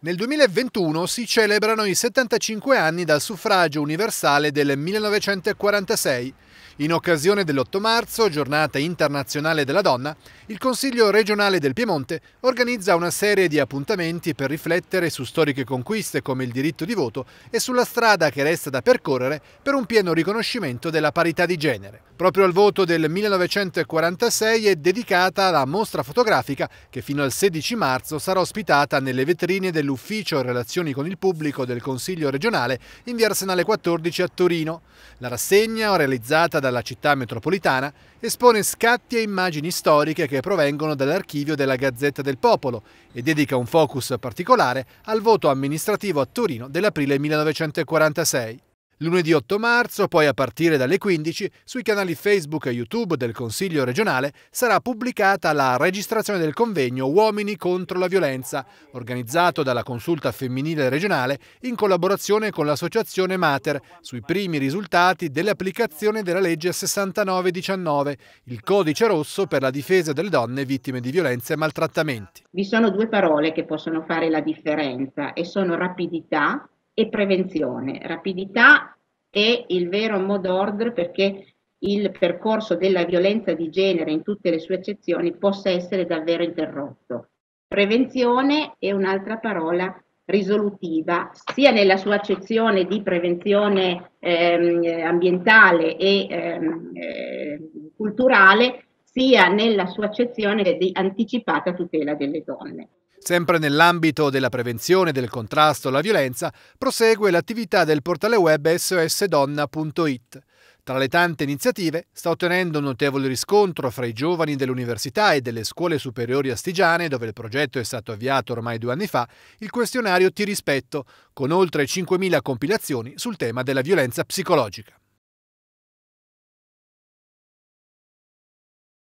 Nel 2021 si celebrano i 75 anni dal suffragio universale del 1946. In occasione dell'8 marzo, giornata internazionale della donna, il Consiglio regionale del Piemonte organizza una serie di appuntamenti per riflettere su storiche conquiste come il diritto di voto e sulla strada che resta da percorrere per un pieno riconoscimento della parità di genere. Proprio al voto del 1946 è dedicata la mostra fotografica che fino al 16 marzo sarà ospitata nelle vetrine dell'Ufficio Relazioni con il Pubblico del Consiglio regionale in via Arsenale 14 a Torino. La rassegna, realizzata da dalla città metropolitana, espone scatti e immagini storiche che provengono dall'archivio della Gazzetta del Popolo e dedica un focus particolare al voto amministrativo a Torino dell'aprile 1946. Lunedì 8 marzo, poi a partire dalle 15, sui canali Facebook e YouTube del Consiglio regionale sarà pubblicata la registrazione del convegno Uomini contro la violenza, organizzato dalla Consulta Femminile regionale in collaborazione con l'associazione Mater, sui primi risultati dell'applicazione della legge 6919, il codice rosso per la difesa delle donne vittime di violenze e maltrattamenti. Vi sono due parole che possono fare la differenza e sono rapidità e prevenzione. Rapidità è il vero modo d'ordine perché il percorso della violenza di genere in tutte le sue eccezioni possa essere davvero interrotto. Prevenzione è un'altra parola risolutiva, sia nella sua accezione di prevenzione ehm, ambientale e ehm, eh, culturale, sia nella sua accezione di anticipata tutela delle donne. Sempre nell'ambito della prevenzione e del contrasto alla violenza, prosegue l'attività del portale web sosdonna.it. Tra le tante iniziative sta ottenendo un notevole riscontro fra i giovani dell'università e delle scuole superiori astigiane, dove il progetto è stato avviato ormai due anni fa, il questionario Ti rispetto, con oltre 5.000 compilazioni sul tema della violenza psicologica.